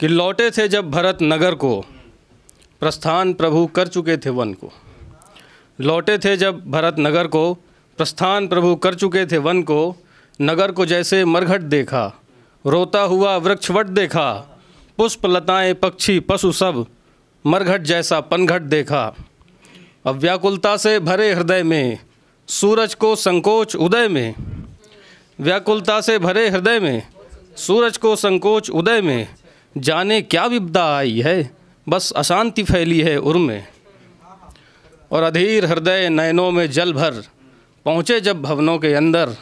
कि लौटे थे जब भरत नगर को प्रस्थान प्रभु कर चुके थे वन को लौटे थे जब भरत नगर को प्रस्थान प्रभु कर चुके थे वन को नगर को जैसे मरघट देखा रोता हुआ वृक्षवट देखा पुष्प लताएं पक्षी पशु सब मरघट जैसा पनघट देखा अव्याकुलता से भरे हृदय में सूरज को संकोच उदय में व्याकुलता से भरे हृदय में सूरज को संकोच उदय में जाने क्या विपदा आई है बस अशांति फैली है उर में और अधीर हृदय नयनों में जल भर पहुँचे जब भवनों के अंदर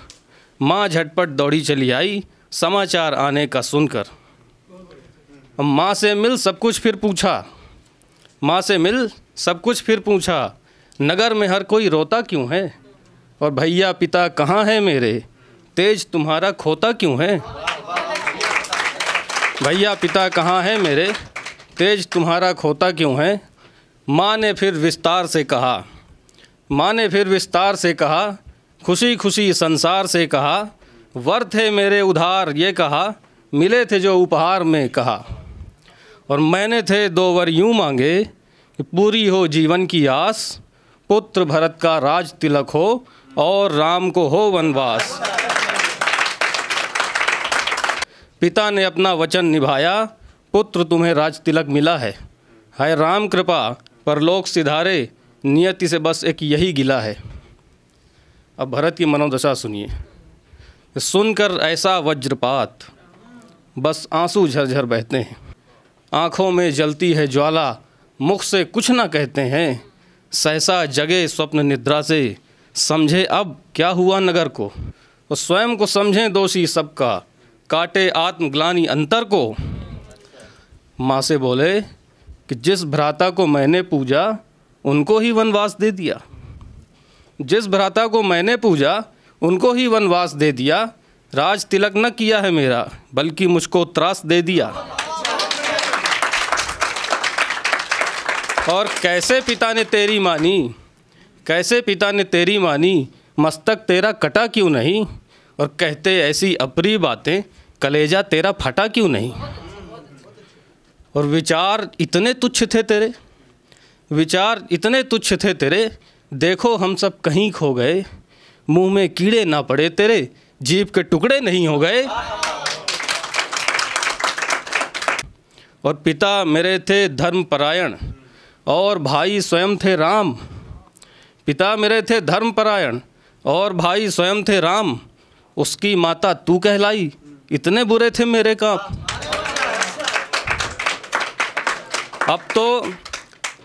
माँ झटपट दौड़ी चली आई समाचार आने का सुनकर माँ से मिल सब कुछ फिर पूछा माँ से मिल सब कुछ फिर पूछा नगर में हर कोई रोता क्यों है और भैया पिता कहाँ है मेरे तेज तुम्हारा खोता क्यों है भैया पिता कहाँ हैं मेरे तेज तुम्हारा खोता क्यों है माँ ने फिर विस्तार से कहा माँ ने फिर विस्तार से कहा खुशी खुशी संसार से कहा वर थे मेरे उधार ये कहा मिले थे जो उपहार में कहा और मैंने थे दो वर यूँ मांगे कि पूरी हो जीवन की आस पुत्र भरत का राज तिलक हो और राम को हो वनवास पिता ने अपना वचन निभाया पुत्र तुम्हें राज तिलक मिला है हाय राम कृपा पर लोक सिधारे नियति से बस एक यही गिला है अब भरत की मनोदशा सुनिए सुनकर ऐसा वज्रपात बस आंसू झरझर बहते हैं आँखों में जलती है ज्वाला मुख से कुछ ना कहते हैं सहसा जगे स्वप्न निद्रा से समझे अब क्या हुआ नगर को और तो स्वयं को समझें दोषी सबका काटे आत्मग्लानी अंतर को माँ से बोले कि जिस भ्राता को मैंने पूजा उनको ही वनवास दे दिया जिस भ्राता को मैंने पूजा उनको ही वनवास दे दिया राज तिलक न किया है मेरा बल्कि मुझको त्रास दे दिया और कैसे पिता ने तेरी मानी कैसे पिता ने तेरी मानी मस्तक तेरा कटा क्यों नहीं और कहते ऐसी अपरी बातें कलेजा तेरा फटा क्यों नहीं और विचार इतने तुच्छ थे तेरे विचार इतने तुच्छ थे तेरे देखो हम सब कहीं खो गए मुंह में कीड़े ना पड़े तेरे जीप के टुकड़े नहीं हो गए और पिता मेरे थे धर्मपरायण और भाई स्वयं थे राम पिता मेरे थे धर्मपरायण और भाई स्वयं थे राम उसकी माता तू कहलाई इतने बुरे थे मेरे काप अब तो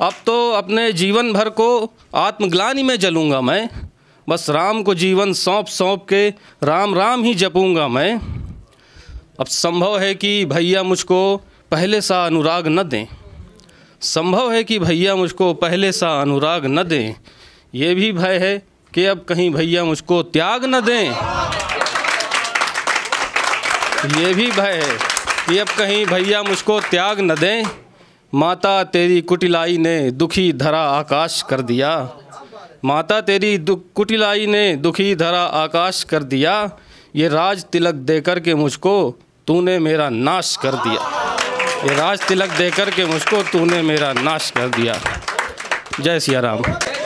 अब तो अपने जीवन भर को आत्मग्लानी में जलूंगा मैं बस राम को जीवन सौंप सौंप के राम राम ही जपूंगा मैं अब संभव है कि भैया मुझको पहले सा अनुराग न दें संभव है कि भैया मुझको पहले सा अनुराग न दें ये भी भय है कि अब कहीं भैया मुझको त्याग न दें ये भी भय है कि अब कहीं भैया मुझको त्याग न दें माता तेरी कुटिलाई ने दुखी धरा आकाश कर दिया माता तेरी कुटिलाई ने दुखी धरा आकाश कर दिया ये राज तिलक देकर के मुझको तूने मेरा नाश कर दिया ये राज तिलक देकर के मुझको तूने मेरा नाश कर दिया जय सिया राम